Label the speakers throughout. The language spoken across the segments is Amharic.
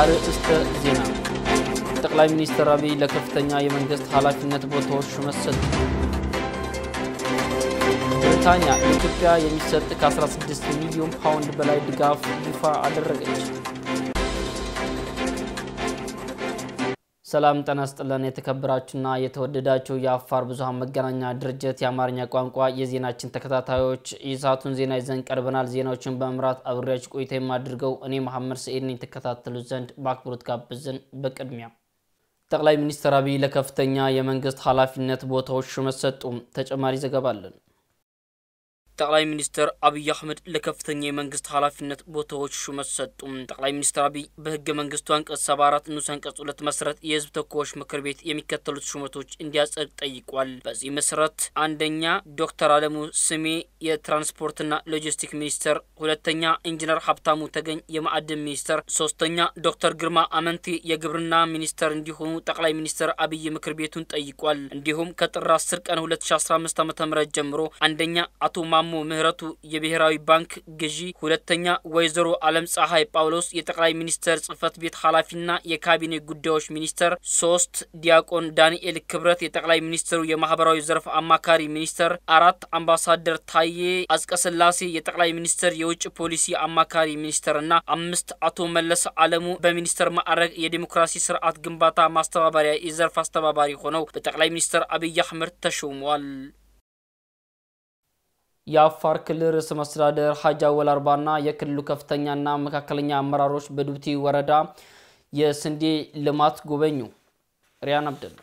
Speaker 1: አርዕስተ ዜና። ጠቅላይ ሚኒስትር አብይ ለከፍተኛ
Speaker 2: የመንግስት ኃላፊነት ቦታዎች ሹመት ሰጡ። ብሪታንያ ኢትዮጵያ የሚሰጥ ከ16 ሚሊዮን ፓውንድ በላይ ድጋፍ ይፋ አደረገች። ሰላም ጤና ይስጥልን። የተከበራችሁና የተወደዳችሁ የአፋር ብዙኃን መገናኛ ድርጅት የአማርኛ ቋንቋ የዜናችን ተከታታዮች የሰዓቱን ዜና ይዘን ቀርበናል። ዜናዎችን በመምራት አብሬያችሁ ቆይታ የማድርገው እኔ መሐመድ ሰኢድ የተከታተሉ የተከታተሉት ዘንድ በአክብሮት ጋብዝን በቅድሚያ ጠቅላይ ሚኒስትር አብይ ለከፍተኛ የመንግስት ኃላፊነት ቦታዎች ሹመት ተጨማሪ ዘገባ አለን። ጠቅላይ ሚኒስትር አብይ አህመድ ለከፍተኛ የመንግስት ኃላፊነት ቦታዎች ሹመት ሰጡም። ጠቅላይ ሚኒስትር አብይ በህገ መንግስቱ አንቀጽ 74 አራት ንዑስ አንቀጽ ሁለት መሰረት የህዝብ ተወካዮች ምክር ቤት የሚከተሉት ሹመቶች እንዲያጸድቅ ጠይቋል። በዚህ መሰረት አንደኛ ዶክተር አለሙ ስሜ የትራንስፖርትና ሎጂስቲክ ሚኒስትር ሁለተኛ ኢንጂነር ሀብታሙ ተገኝ የማዕድን ሚኒስትር ሶስተኛ ዶክተር ግርማ አመንቴ የግብርና ሚኒስትር እንዲሆኑ ጠቅላይ ሚኒስትር አብይ ምክር ቤቱን ጠይቋል። እንዲሁም ከጥር 10 ቀን 2015 ዓ ም ጀምሮ አንደኛ አቶ ማ ማሞ ምህረቱ የብሔራዊ ባንክ ገዢ፣ ሁለተኛ ወይዘሮ አለም ፀሐይ ጳውሎስ የጠቅላይ ሚኒስተር ጽህፈት ቤት ኃላፊና የካቢኔ ጉዳዮች ሚኒስተር፣ ሶስት ዲያቆን ዳንኤል ክብረት የጠቅላይ ሚኒስትሩ የማህበራዊ ዘርፍ አማካሪ ሚኒስተር፣ አራት አምባሳደር ታዬ አጽቀስላሴ የጠቅላይ ሚኒስትር የውጭ ፖሊሲ አማካሪ ሚኒስትር እና አምስት አቶ መለስ አለሙ በሚኒስተር ማዕረግ የዲሞክራሲ ስርዓት ግንባታ ማስተባበሪያ የዘርፍ አስተባባሪ ሆነው በጠቅላይ ሚኒስትር አብይ አህመድ ተሾመዋል። የአፋር ክልል ርዕሰ መስተዳደር ሀጂ አወል አርባና የክልሉ ከፍተኛና መካከለኛ አመራሮች በዱብቲ ወረዳ የስንዴ ልማት ጎበኙ። ሪያን አብደል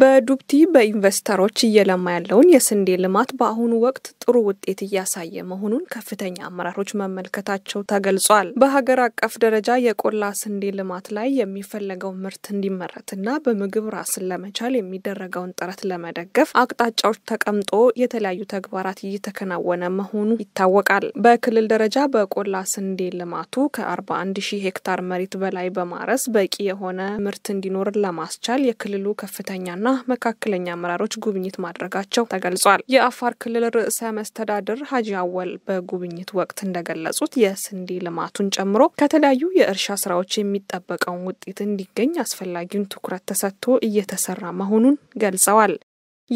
Speaker 3: በዱብቲ በኢንቨስተሮች እየለማ ያለውን የስንዴ ልማት በአሁኑ ወቅት ጥሩ ውጤት እያሳየ መሆኑን ከፍተኛ አመራሮች መመልከታቸው ተገልጿል። በሀገር አቀፍ ደረጃ የቆላ ስንዴ ልማት ላይ የሚፈለገው ምርት እንዲመረትና በምግብ ራስን ለመቻል የሚደረገውን ጥረት ለመደገፍ አቅጣጫዎች ተቀምጦ የተለያዩ ተግባራት እየተከናወነ መሆኑ ይታወቃል። በክልል ደረጃ በቆላ ስንዴ ልማቱ ከ41 ሺህ ሄክታር መሬት በላይ በማረስ በቂ የሆነ ምርት እንዲኖር ለማስቻል የክልሉ ከፍተኛ ከፍተኛና መካከለኛ አመራሮች ጉብኝት ማድረጋቸው ተገልጿል። የአፋር ክልል ርዕሰ መስተዳድር ሀጂ አወል በጉብኝት ወቅት እንደገለጹት የስንዴ ልማቱን ጨምሮ ከተለያዩ የእርሻ ስራዎች የሚጠበቀውን ውጤት እንዲገኝ አስፈላጊውን ትኩረት ተሰጥቶ እየተሰራ መሆኑን ገልጸዋል።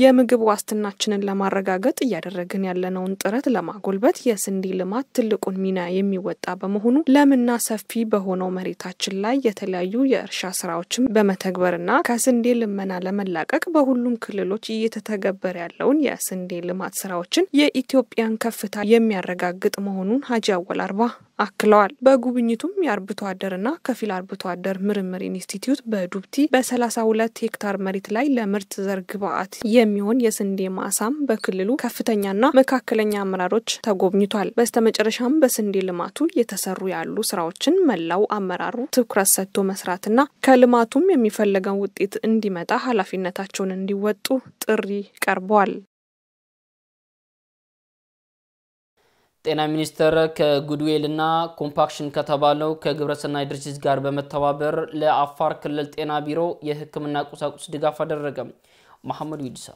Speaker 3: የምግብ ዋስትናችንን ለማረጋገጥ እያደረግን ያለነውን ጥረት ለማጎልበት የስንዴ ልማት ትልቁን ሚና የሚወጣ በመሆኑ ለምና ሰፊ በሆነው መሬታችን ላይ የተለያዩ የእርሻ ስራዎችን በመተግበርና ከስንዴ ልመና ለመላቀቅ በሁሉም ክልሎች እየተተገበረ ያለውን የስንዴ ልማት ስራዎችን የኢትዮጵያን ከፍታ የሚያረጋግጥ መሆኑን ሀጂ አወል አርባ አክለዋል። በጉብኝቱም የአርብቶ አደርና ከፊል አርብቶ አደር ምርምር ኢንስቲትዩት በዱብቲ በ32 ሄክታር መሬት ላይ ለምርት ዘር ግብዓት የሚሆን የስንዴ ማሳም በክልሉ ከፍተኛና መካከለኛ አመራሮች ተጎብኝቷል። በስተመጨረሻም በስንዴ ልማቱ የተሰሩ ያሉ ስራዎችን መላው አመራሩ ትኩረት ሰጥቶ መስራትና ከልማቱም የሚፈለገውን ውጤት እንዲመጣ ኃላፊነታቸውን እንዲወጡ ጥሪ ቀርበዋል።
Speaker 2: ጤና ሚኒስቴር ከጉድዌል እና ኮምፓክሽን ከተባለው ከግብረሰናይ ድርጅት ጋር በመተባበር ለአፋር ክልል ጤና ቢሮ የሕክምና ቁሳቁስ ድጋፍ አደረገ። መሐመድ ዊድሳ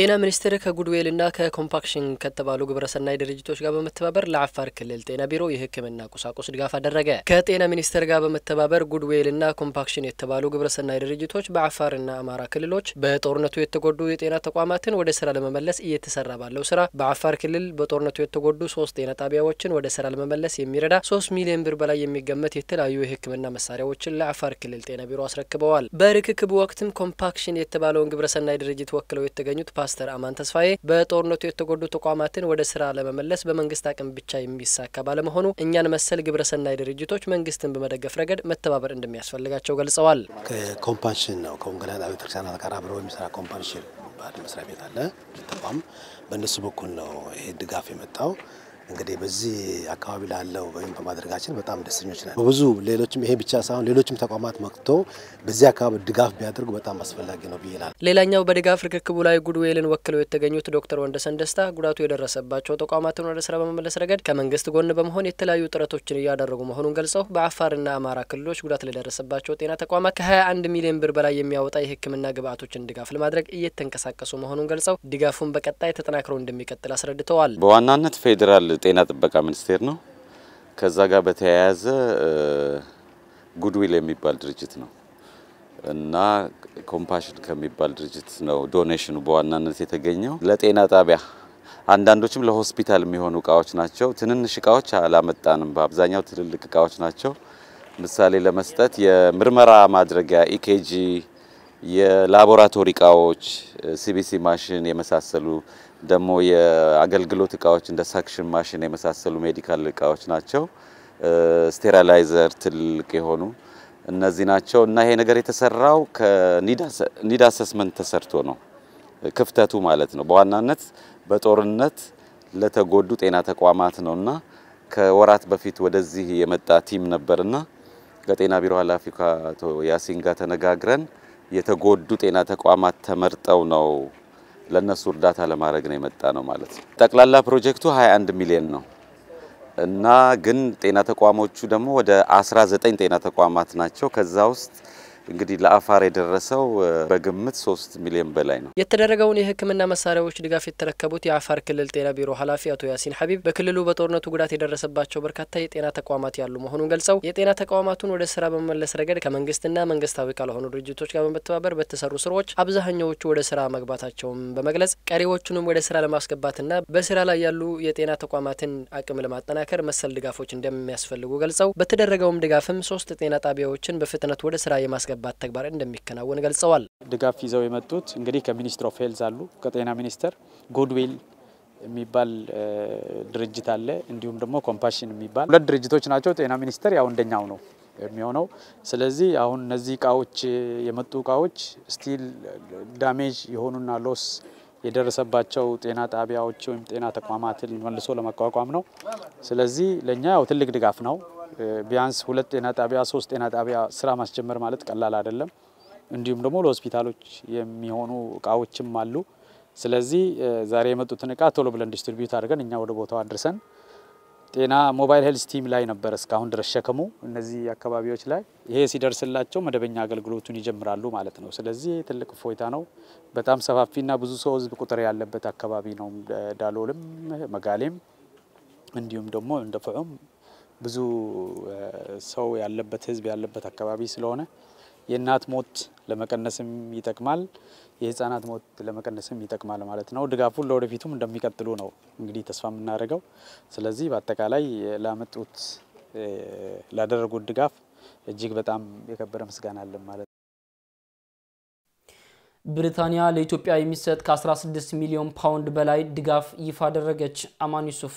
Speaker 4: ጤና ሚኒስቴር ከጉድዌልና ከኮምፓክሽን ከተባሉ ግብረሰናይ ድርጅቶች ጋር በመተባበር ለአፋር ክልል ጤና ቢሮ የሕክምና ቁሳቁስ ድጋፍ አደረገ። ከጤና ሚኒስቴር ጋር በመተባበር ጉድዌልና ኮምፓክሽን የተባሉ ግብረሰናይ ድርጅቶች በአፋርና አማራ ክልሎች በጦርነቱ የተጎዱ የጤና ተቋማትን ወደ ስራ ለመመለስ እየተሰራ ባለው ስራ በአፋር ክልል በጦርነቱ የተጎዱ ሶስት ጤና ጣቢያዎችን ወደ ስራ ለመመለስ የሚረዳ ሶስት ሚሊዮን ብር በላይ የሚገመት የተለያዩ የሕክምና መሳሪያዎችን ለአፋር ክልል ጤና ቢሮ አስረክበዋል። በርክክቡ ወቅትም ኮምፓክሽን የተባለውን ግብረሰናይ ድርጅት ወክለው የተገኙት ፓስተር አማን ተስፋዬ በጦርነቱ የተጎዱ ተቋማትን ወደ ስራ ለመመለስ በመንግስት አቅም ብቻ የሚሳካ ባለመሆኑ እኛን መሰል ግብረሰናይ ድርጅቶች መንግስትን በመደገፍ ረገድ መተባበር እንደሚያስፈልጋቸው ገልጸዋል።
Speaker 1: ከኮምፓንሽን ነው ከወንጌላዊት ክርስቲያናት ጋር አብረው የሚሰራ ኮምፓንሽን ባድ መስሪያ ቤት አለ ተቋም በእነሱ በኩል ነው ይሄ ድጋፍ የመጣው። እንግዲህ በዚህ አካባቢ ላለው ወይም በማድረጋችን በጣም ደስተኞች ነን። በብዙ ሌሎችም ይሄ ብቻ ሳይሆን ሌሎችም ተቋማት መጥቶ በዚህ አካባቢ ድጋፍ ቢያደርጉ በጣም አስፈላጊ ነው ብዬ እላለሁ።
Speaker 4: ሌላኛው በድጋፍ ርክክቡ ላይ ጉድዌልን ወክለው የተገኙት ዶክተር ወንደሰን ደስታ ጉዳቱ የደረሰባቸው ተቋማትን ወደ ስራ በመመለስ ረገድ ከመንግስት ጎን በመሆን የተለያዩ ጥረቶችን እያደረጉ መሆኑን ገልጸው በአፋርና አማራ ክልሎች ጉዳት ለደረሰባቸው ጤና ተቋማት ከ21 ሚሊዮን ብር በላይ የሚያወጣ የህክምና ግብአቶችን ድጋፍ ለማድረግ እየተንቀሳቀሱ መሆኑን ገልጸው ድጋፉን በቀጣይ ተጠናክሮ እንደሚቀጥል አስረድተዋል።
Speaker 5: በዋናነት ፌዴራል ጤና ጥበቃ ሚኒስቴር ነው። ከዛ ጋር በተያያዘ ጉድዊል የሚባል ድርጅት ነው እና ኮምፓሽን ከሚባል ድርጅት ነው ዶኔሽኑ በዋናነት የተገኘው ለጤና ጣቢያ አንዳንዶችም ለሆስፒታል የሚሆኑ እቃዎች ናቸው። ትንንሽ እቃዎች አላመጣንም። በአብዛኛው ትልልቅ እቃዎች ናቸው። ምሳሌ ለመስጠት የምርመራ ማድረጊያ ኢኬጂ፣ የላቦራቶሪ እቃዎች፣ ሲቢሲ ማሽን የመሳሰሉ ደግሞ የአገልግሎት እቃዎች እንደ ሳክሽን ማሽን የመሳሰሉ ሜዲካል እቃዎች ናቸው። ስቴራላይዘር ትልቅ የሆኑ እነዚህ ናቸው እና ይሄ ነገር የተሰራው ከኒድ አሰስመንት ተሰርቶ ነው። ክፍተቱ ማለት ነው በዋናነት በጦርነት ለተጎዱ ጤና ተቋማት ነውና ከወራት በፊት ወደዚህ የመጣ ቲም ነበርና ከጤና ቢሮ ኃላፊ ከአቶ ያሲን ጋር ተነጋግረን የተጎዱ ጤና ተቋማት ተመርጠው ነው ለነሱ እርዳታ ለማድረግ ነው የመጣ ነው ማለት ነው። ጠቅላላ ፕሮጀክቱ 21 ሚሊዮን ነው እና ግን ጤና ተቋሞቹ ደግሞ ወደ 19 ጤና ተቋማት ናቸው። ከዛ ውስጥ እንግዲህ ለአፋር የደረሰው በግምት ሶስት ሚሊዮን በላይ ነው።
Speaker 4: የተደረገውን የህክምና መሳሪያዎች ድጋፍ የተረከቡት የአፋር ክልል ጤና ቢሮ ኃላፊ አቶ ያሲን ሀቢብ በክልሉ በጦርነቱ ጉዳት የደረሰባቸው በርካታ የጤና ተቋማት ያሉ መሆኑን ገልጸው የጤና ተቋማቱን ወደ ስራ በመመለስ ረገድ ከመንግስትና መንግስታዊ ካልሆኑ ድርጅቶች ጋር በመተባበር በተሰሩ ስራዎች አብዛኛዎቹ ወደ ስራ መግባታቸውን በመግለጽ ቀሪዎቹንም ወደ ስራ ለማስገባትና በስራ ላይ ያሉ የጤና ተቋማትን አቅም ለማጠናከር መሰል ድጋፎች እንደሚያስፈልጉ ገልጸው በተደረገውም ድጋፍም ሶስት ጤና ጣቢያዎችን በፍጥነት ወደ ስራ የማስገባ የሚገባት ተግባር እንደሚከናወን ገልጸዋል።
Speaker 1: ድጋፍ ይዘው የመጡት እንግዲህ ከሚኒስትር ኦፍ ሄልዝ አሉ፣ ከጤና ሚኒስቴር ጎድዌል የሚባል ድርጅት አለ፣ እንዲሁም ደግሞ ኮምፓሽን የሚባል ሁለት ድርጅቶች ናቸው። ጤና ሚኒስቴር ያው እንደኛው ነው የሚሆነው። ስለዚህ አሁን እነዚህ እቃዎች የመጡ እቃዎች ስቲል ዳሜጅ የሆኑና ሎስ የደረሰባቸው ጤና ጣቢያዎች ወይም ጤና ተቋማትን መልሶ ለመቋቋም ነው። ስለዚህ ለእኛ ያው ትልቅ ድጋፍ ነው። ቢያንስ ሁለት ጤና ጣቢያ ሶስት ጤና ጣቢያ ስራ ማስጀመር ማለት ቀላል አይደለም። እንዲሁም ደግሞ ለሆስፒታሎች የሚሆኑ እቃዎችም አሉ። ስለዚህ ዛሬ የመጡትን እቃ ቶሎ ብለን ዲስትሪቢዩት አድርገን እኛ ወደ ቦታው አድርሰን ጤና ሞባይል ሄልስ ቲም ላይ ነበር እስካሁን ድረስ ሸክሙ እነዚህ አካባቢዎች ላይ። ይሄ ሲደርስላቸው መደበኛ አገልግሎቱን ይጀምራሉ ማለት ነው። ስለዚህ ትልቅ እፎይታ ነው። በጣም ሰፋፊና ብዙ ሰው ህዝብ ቁጥር ያለበት አካባቢ ነው። ዳሎልም፣ መጋሌም እንዲሁም ደግሞ ፍዑም ብዙ ሰው ያለበት ህዝብ ያለበት አካባቢ ስለሆነ የእናት ሞት ለመቀነስም ይጠቅማል፣ የህፃናት ሞት ለመቀነስም ይጠቅማል ማለት ነው። ድጋፉን ለወደፊቱም እንደሚቀጥሉ ነው እንግዲህ ተስፋ የምናደርገው። ስለዚህ በአጠቃላይ ላመጡት ላደረጉት ድጋፍ እጅግ በጣም የከበረ ምስጋና አለን ማለት ነው።
Speaker 2: ብሪታንያ ለኢትዮጵያ የሚሰጥ ከ16 ሚሊዮን ፓውንድ በላይ ድጋፍ ይፋ አደረገች። አማን ዩሱፍ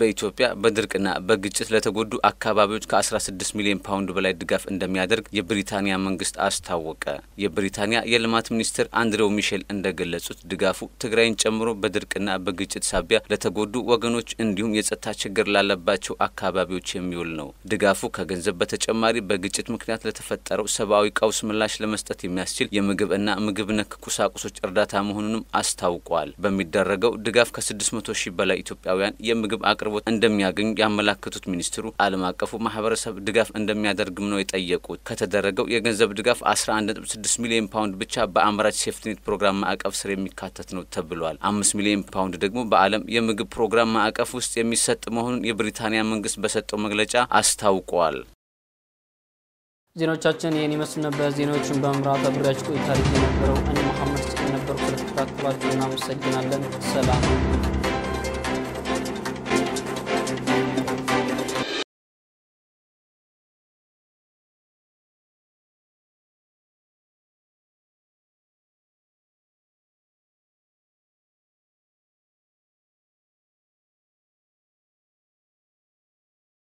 Speaker 6: በኢትዮጵያ በድርቅና በግጭት ለተጎዱ አካባቢዎች ከ16 ሚሊዮን ፓውንድ በላይ ድጋፍ እንደሚያደርግ የብሪታንያ መንግስት አስታወቀ። የብሪታንያ የልማት ሚኒስትር አንድሬው ሚሼል እንደገለጹት ድጋፉ ትግራይን ጨምሮ በድርቅና በግጭት ሳቢያ ለተጎዱ ወገኖች እንዲሁም የጸጥታ ችግር ላለባቸው አካባቢዎች የሚውል ነው። ድጋፉ ከገንዘብ በተጨማሪ በግጭት ምክንያት ለተፈጠረው ሰብአዊ ቀውስ ምላሽ ለመስጠት የሚያስችል የምግብ እና ምግብ ነክ ቁሳቁሶች እርዳታ መሆኑንም አስታውቋል። በሚደረገው ድጋፍ ከ600 ሺህ በላይ ኢትዮጵያውያን የምግብ አቅር አቅርቦት እንደሚያገኙ ያመላከቱት ሚኒስትሩ ዓለም አቀፉ ማህበረሰብ ድጋፍ እንደሚያደርግም ነው የጠየቁት። ከተደረገው የገንዘብ ድጋፍ 11.6 ሚሊዮን ፓውንድ ብቻ በአምራች ሴፍትኔት ፕሮግራም ማዕቀፍ ስር የሚካተት ነው ተብሏል። አምስት ሚሊዮን ፓውንድ ደግሞ በዓለም የምግብ ፕሮግራም ማዕቀፍ ውስጥ የሚሰጥ መሆኑን የብሪታንያ መንግስት በሰጠው መግለጫ አስታውቋል።
Speaker 2: ዜናዎቻችን ይህን ይመስል ነበር። ዜናዎችን በመምራት አብሬያችሁ ቆይታ የነበረው እኔ መሐመድ ነበርኩ። ስለተከታተላችሁ እናመሰግናለን። ሰላም